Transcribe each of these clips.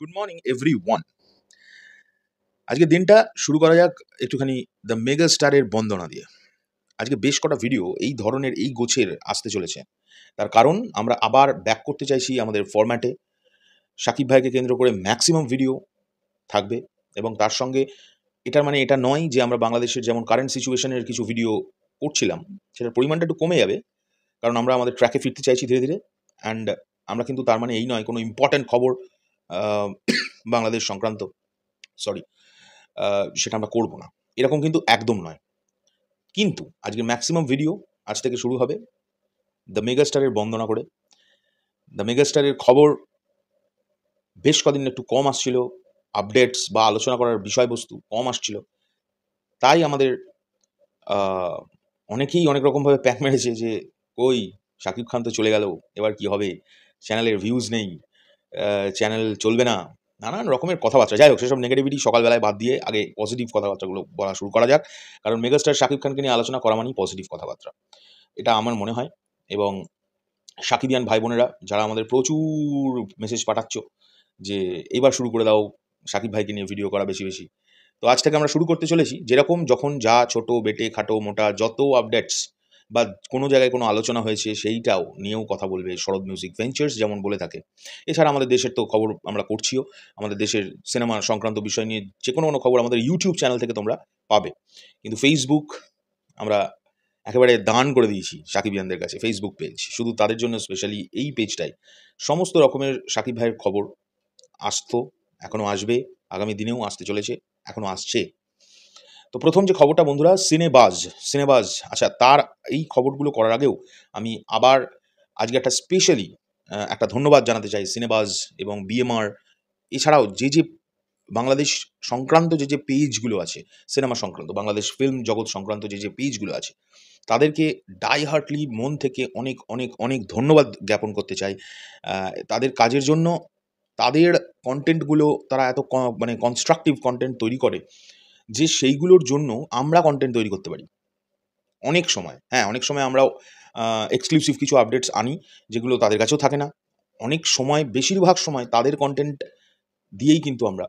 good morning every one আজকে দিনটা শুরু করা যাক একটুখানি দ্য মেগা স্টারের বন্দনা দিয়ে আজকে বেশ কটা ভিডিও এই ধরনের এই গোছের আসতে চলেছে তার কারণ আমরা আবার ব্যাক করতে চাইছি আমাদের ফরম্যাটে সাকিব ভাইকে কেন্দ্র করে ম্যাক্সিমাম ভিডিও থাকবে এবং তার সঙ্গে এটার মানে এটা নয় যে আমরা বাংলাদেশের যেমন কারেন্ট সিচুয়েশনের কিছু ভিডিও করছিলাম সেটার পরিমাণটা একটু কমে যাবে কারণ আমরা আমাদের ট্র্যাকে ফিরতে চাইছি ধীরে ধীরে অ্যান্ড আমরা কিন্তু তার মানে এই নয় কোনো ইম্পর্ট্যান্ট খবর বাংলাদেশ সংক্রান্ত সরি সেটা আমরা করব না এরকম কিন্তু একদম নয় কিন্তু আজকে ম্যাক্সিমাম ভিডিও আজ থেকে শুরু হবে দ্য মেগাস্টারের বন্দনা করে দ্য মেগাস্টারের খবর বেশ কদিন একটু কম আসছিল আপডেটস বা আলোচনা করার বিষয়বস্তু কম আসছিল তাই আমাদের অনেকেই অনেক রকমভাবে প্যাক মেরেছে যে কই শাকিব খান তো চলে গেল এবার কি হবে চ্যানেলের ভিউজ নেই চ্যানেল চলবে না নানান রকমের কথাবার্তা যাই হোক সেসব নেগেটিভিটি সকালবেলায় বাদ দিয়ে আগে পজিটিভ কথাবার্তাগুলো বলা শুরু করা যাক কারণ মেগাস্টার শাকিব খানকে নিয়ে আলোচনা করা মানেই পজিটিভ কথাবার্তা এটা আমার মনে হয় এবং শাকিবিয়ান ভাই বোনেরা যারা আমাদের প্রচুর মেসেজ পাঠাচ্ছ যে এবার শুরু করে দাও শাকিব ভাইকে নিয়ে ভিডিও করা বেশি বেশি তো আজ থেকে আমরা শুরু করতে চলেছি যেরকম যখন যা ছোট বেটে খাটো মোটা যত আপডেটস বা কোনো জায়গায় কোনো আলোচনা হয়েছে সেইটাও নিয়েও কথা বলবে শরৎ মিউজিক ভেঞ্চার্স যেমন বলে থাকে এছাড়া আমাদের দেশের তো খবর আমরা করছিও আমাদের দেশের সিনেমা সংক্রান্ত বিষয় নিয়ে যে কোনো কোনো খবর আমাদের ইউটিউব চ্যানেল থেকে তোমরা পাবে কিন্তু ফেসবুক আমরা একেবারে দান করে দিয়েছি সাকিব ইয়ানদের কাছে ফেসবুক পেজ শুধু তাদের জন্য স্পেশালি এই পেজটাই সমস্ত রকমের সাকিব ভাইয়ের খবর আসতো এখনও আসবে আগামী দিনেও আসতে চলেছে এখনও আসছে তো প্রথম যে খবরটা বন্ধুরা সিনেবাজ সিনেবাজ আচ্ছা তার এই খবরগুলো করার আগেও আমি আবার আজকে একটা স্পেশালি একটা ধন্যবাদ জানাতে চাই সিনেবাজ এবং বিএমআর এছাড়াও যে যে বাংলাদেশ সংক্রান্ত যে যে পেজগুলো আছে সিনেমা সংক্রান্ত বাংলাদেশ ফিল্ম জগৎ সংক্রান্ত যে যে পেজগুলো আছে তাদেরকে ডাই হার্টলি মন থেকে অনেক অনেক অনেক ধন্যবাদ জ্ঞাপন করতে চাই তাদের কাজের জন্য তাদের কন্টেন্টগুলো তারা এত মানে কনস্ট্রাকটিভ কন্টেন্ট তৈরি করে যে সেইগুলোর জন্য আমরা কন্টেন্ট তৈরি করতে পারি অনেক সময় হ্যাঁ অনেক সময় আমরাও এক্সক্লুসিভ কিছু আপডেটস আনি যেগুলো তাদের কাছেও থাকে না অনেক সময় বেশিরভাগ সময় তাদের কন্টেন্ট দিয়েই কিন্তু আমরা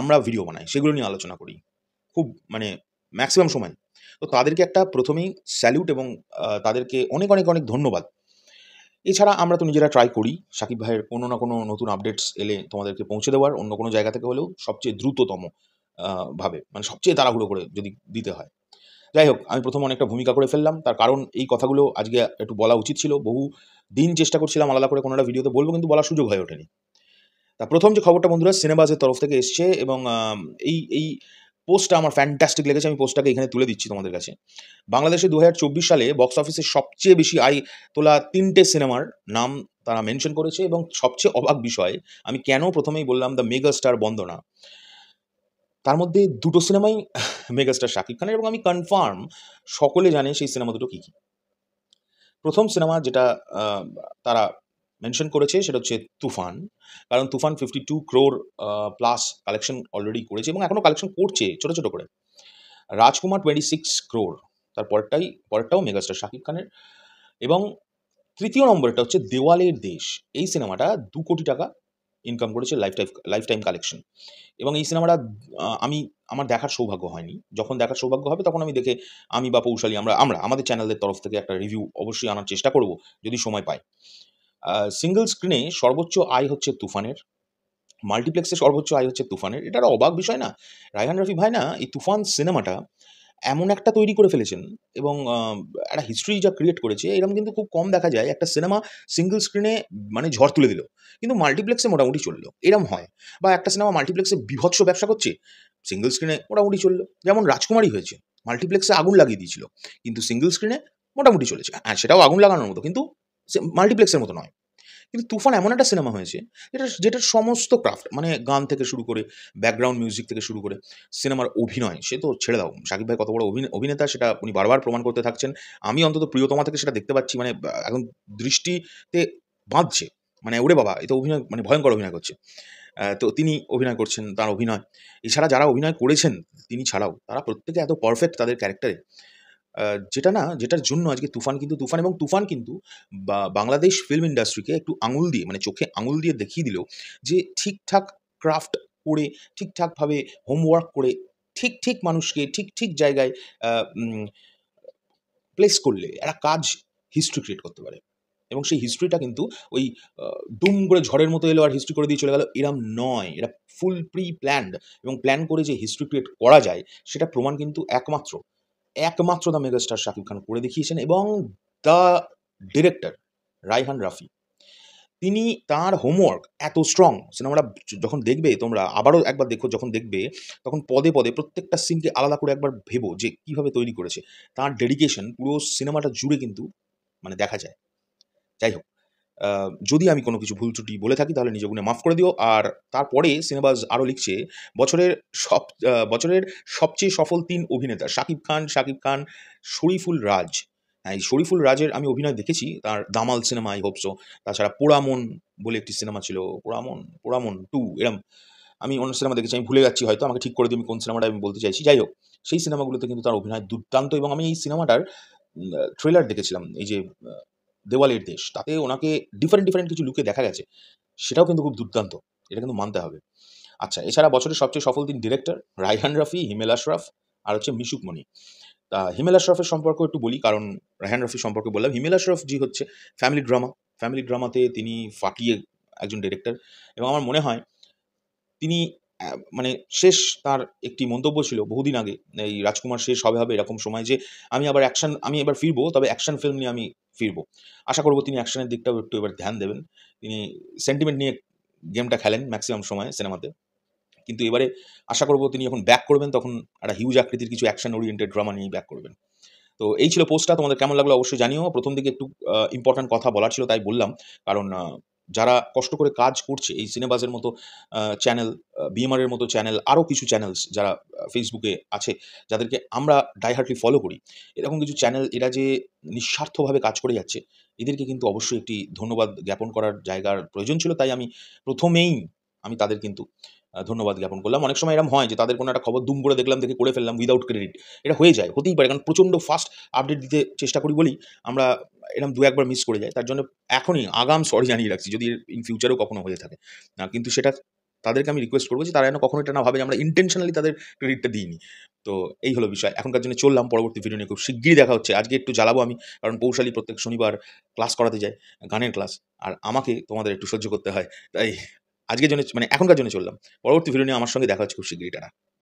আমরা ভিডিও বানাই সেগুলো নিয়ে আলোচনা করি খুব মানে ম্যাক্সিমাম সময় তো তাদেরকে একটা প্রথমেই স্যালিউট এবং তাদেরকে অনেক অনেক অনেক ধন্যবাদ এছাড়া আমরা তো নিজেরা ট্রাই করি সাকিব ভাইয়ের কোনো না কোনো নতুন আপডেটস এলে তোমাদেরকে পৌঁছে দেওয়ার অন্য কোনো জায়গা থেকে হলেও সবচেয়ে দ্রুততম ভাবে মানে সবচেয়ে তাড়াহুড়ো করে যদি দিতে হয় যাই হোক আমি প্রথম অনেকটা ভূমিকা করে ফেললাম তার কারণ এই কথাগুলো আজকে একটু বলা উচিত ছিল বহু দিন চেষ্টা করছিলাম আলাদা করে কোনো একটা ভিডিওতে বলবো কিন্তু বলার সুযোগ হয়ে ওঠেনি তা প্রথম যে খবরটা বন্ধুরা সিনেমাজের তরফ থেকে এসছে এবং এই এই পোস্টটা আমার ফ্যান্টাস্টিক লেগেছে আমি পোস্টটাকে এখানে তুলে দিচ্ছি তোমাদের কাছে বাংলাদেশে দু সালে বক্স অফিসে সবচেয়ে বেশি আয় তোলা তিনটে সিনেমার নাম তারা মেনশন করেছে এবং সবচেয়ে অবাক বিষয় আমি কেন প্রথমেই বললাম দ্য মেগা স্টার বন্দনা তার মধ্যে দুটো সিনেমাই মেগাস্টার শাকিব খানের এবং আমি কনফার্ম সকলে জানে সেই সিনেমা দুটো কী কী প্রথম সিনেমা যেটা তারা মেনশন করেছে সেটা হচ্ছে তুফান কারণ Toofan fifty two crore plus collection already করেছে এবং এখনও কালেকশন করছে ছোটো ছোটো করে রাজকুমার টোয়েন্টি সিক্স ক্রোর তার পরেরটাই পরেরটাও মেগাস্টার শাকিব খানের এবং তৃতীয় নম্বরটা হচ্ছে দেওয়ালের দেশ এই সিনেমাটা দু কোটি টাকা ইনকাম করেছে lifetime lifetime collection এবং এই সিনেমাটা আমি আমার দেখার সৌভাগ্য হয়নি যখন দেখার সৌভাগ্য হবে তখন আমি দেখে আমি বা পৌশালী আমরা আমরা আমাদের চ্যানেলের তরফ থেকে একটা রিভিউ অবশ্যই আনার চেষ্টা করব যদি সময় পাই সিঙ্গল স্ক্রিনে সর্বোচ্চ আয় হচ্ছে তুফানের মাল্টিপ্লেক্সে সর্বোচ্চ আয় হচ্ছে তুফানের এটা অবাক বিষয় না রায়হান রফি ভাই না এই তুফান সিনেমাটা এমন একটা তৈরি করে ফেলেছেন এবং একটা হিস্ট্রি যা ক্রিয়েট করেছে এরকম কিন্তু খুব কম দেখা যায় একটা সিনেমা সিঙ্গেল স্ক্রিনে মানে ঝড় তুলে দিল কিন্তু মাল্টিপ্লেক্সে মোটামুটি চললো এরম হয় বা একটা সিনেমা মাল্টিপ্লেক্সে বিভৎস ব্যবসা করছে সিঙ্গেল স্ক্রিনে মোটামুটি চললো যেমন রাজকুমারী হয়েছে মাল্টিপ্লেক্সে আগুন লাগিয়ে দিয়েছিল কিন্তু সিঙ্গেল স্ক্রিনে মোটামুটি চলেছে হ্যাঁ সেটাও আগুন লাগানোর মতো কিন্তু মাল্টিপ্লেক্সের মতো নয় কিন্তু তুফান এমন একটা সিনেমা হয়েছে যেটা যেটার সমস্ত ক্রাফট মানে গান থেকে শুরু করে ব্যাকগ্রাউন্ড মিউজিক থেকে শুরু করে সিনেমার অভিনয় সে তো ছেড়ে দাও সাকিব ভাই কত বড় অভিনেতা সেটা উনি বারবার প্রমাণ করতে থাকছেন আমি অন্তত প্রিয়তমা থেকে সেটা দেখতে পাচ্ছি মানে এখন দৃষ্টিতে বাঁধছে মানে ওরে বাবা এ তো অভিনয় মানে ভয়ঙ্কর অভিনয় করছে তো তিনি অভিনয় করছেন তার অভিনয় এছাড়া যারা অভিনয় করেছেন তিনি ছাড়াও তারা প্রত্যেকে এত পারফেক্ট তাদের ক্যারেক্টারে যেটা না যেটার জন্য আজকে তুফান কিন্তু তুফান এবং তুফান কিন্তু বাংলাদেশ ফিল্ম ইন্ডাস্ট্রিকে একটু আঙুল দিয়ে মানে চোখে আঙুল দিয়ে দেখিয়ে দিল যে ঠিকঠাক ক্রাফট করে ঠিকঠাকভাবে হোমওয়ার্ক করে ঠিক ঠিক মানুষকে ঠিক ঠিক জায়গায় প্লেস করলে একটা কাজ হিস্ট্রি ক্রিয়েট করতে পারে এবং সেই হিস্ট্রিটা কিন্তু ওই দুম করে ঝড়ের মতো এলো আর হিস্ট্রি করে দিয়ে চলে গেল এরম নয় এটা ফুল প্রি প্ল্যান্ড এবং প্ল্যান করে যে হিস্ট্রি ক্রিয়েট করা যায় সেটা প্রমাণ কিন্তু একমাত্র একমাত্র দ্য মেগাস্টার শাকিব খান করে দেখিয়েছেন এবং দ্য ডিরেক্টর রাইহান রাফি তিনি তার হোমওয়ার্ক এত স্ট্রং সিনেমাটা যখন দেখবে তোমরা আবারও একবার দেখো যখন দেখবে তখন পদে পদে প্রত্যেকটা সিনকে আলাদা করে একবার ভেবো যে কীভাবে তৈরি করেছে তার ডেডিকেশন পুরো সিনেমাটা জুড়ে কিন্তু মানে দেখা যায় যাই হোক যদি আমি কোনো কিছু ভুল ত্রুটি বলে থাকি তাহলে নিজগুণে মাফ করে দিও আর তারপরে সিনেবাজ আরও লিখছে বছরের সব বছরের সবচেয়ে সফল তিন অভিনেতা শাকিব খান শাকিব খান শরীফুল রাজ হ্যাঁ শরীফুল রাজের আমি অভিনয় দেখেছি তার দামাল সিনেমা আই হোপসো তাছাড়া পোড়ামন বলে একটি সিনেমা ছিল পোড়ামন পোড়ামন টু এরম আমি অন্য সিনেমা দেখেছি আমি ভুলে যাচ্ছি হয়তো আমাকে ঠিক করে দিই আমি কোন সিনেমাটা আমি বলতে চাইছি যাই হোক সেই সিনেমাগুলোতে কিন্তু তার অভিনয় দুর্দান্ত এবং আমি এই সিনেমাটার ট্রেলার দেখেছিলাম এই যে দেওয়ালের দেশ তাতে ওনাকে ডিফারেন্ট ডিফারেন্ট কিছু লুকে দেখা গেছে সেটাও কিন্তু খুব দুর্দান্ত এটা কিন্তু মানতে হবে আচ্ছা এছাড়া বছরের সবচেয়ে সফল তিন ডিরেক্টর রায়হান রাফি হিমেল আশরাফ আর হচ্ছে মিশুক মণি তা হিমেল আশরাফের সম্পর্ক একটু বলি কারণ রায়হান রাফি সম্পর্কে বললাম হিমেল আশরফ জি হচ্ছে ফ্যামিলি ড্রামা ফ্যামিলি ড্রামাতে তিনি ফাটিয়ে একজন ডিরেক্টর এবং আমার মনে হয় তিনি মানে শেষ তার একটি মন্তব্য ছিল বহুদিন আগে এই রাজকুমার শেষ হবে হবে এরকম সময় যে আমি আবার অ্যাকশন আমি এবার ফিরবো তবে অ্যাকশন ফিল্ম নিয়ে আমি ফিরবো আশা করবো তিনি অ্যাকশনের দিকটাও একটু এবার ধ্যান দেবেন তিনি সেন্টিমেন্ট নিয়ে গেমটা খেলেন ম্যাক্সিমাম সময় সিনেমাতে কিন্তু এবারে আশা করবো তিনি যখন ব্যাক করবেন তখন একটা হিউজ আকৃতির কিছু অ্যাকশন ওরিয়েন্টেড ড্রামা নিয়ে ব্যাক করবেন তো এই ছিল পোস্টটা তোমাদের কেমন লাগলো অবশ্যই জানিও প্রথম দিকে একটু ইম্পর্ট্যান্ট কথা বলার ছিল তাই বললাম কারণ যারা কষ্ট করে কাজ করছে এই সিনেবাজের মতো চ্যানেল বিএমআরের মতো চ্যানেল আরও কিছু চ্যানেলস যারা ফেসবুকে আছে যাদেরকে আমরা ডাইহার্টলি ফলো করি এরকম কিছু চ্যানেল এরা যে নিঃস্বার্থভাবে কাজ করে যাচ্ছে এদেরকে কিন্তু অবশ্যই একটি ধন্যবাদ জ্ঞাপন করার জায়গার প্রয়োজন ছিল তাই আমি প্রথমেই আমি তাদের কিন্তু ধন্যবাদ জ্ঞাপন করলাম অনেক সময় এরকম হয় যে তাদের কোনো একটা খবর দুম করে দেখলাম দেখে করে ফেললাম উইদাউট ক্রেডিট এটা হয়ে যায় হতেই পারে কারণ প্রচণ্ড ফাস্ট আপডেট দিতে চেষ্টা করি বলি আমরা এরকম দু একবার মিস করে যায় তার জন্য এখনই আগাম সরি জানিয়ে রাখছি যদি ইন ফিউচারও কখনো হয়ে থাকে কিন্তু সেটা তাদেরকে আমি রিকোয়েস্ট করবো যে তারা যেন কখনো এটা না ভাবে আমরা ইন্টেনশনালি তাদের ক্রেডিটটা দিইনি তো এই হলো বিষয় এখনকার জন্য চললাম পরবর্তী ভিডিও নিয়ে খুব শিগগিরই দেখা হচ্ছে আজকে একটু জ্বালাবো আমি কারণ পৌশালী প্রত্যেক শনিবার ক্লাস করাতে যায় গানের ক্লাস আর আমাকে তোমাদের একটু সহ্য করতে হয় তাই আজকের জন্য মানে এখনকার জন্য চললাম পরবর্তী ভিডিও নিয়ে আমার সঙ্গে দেখা হচ্ছে খুব শীঘ্রই টাটা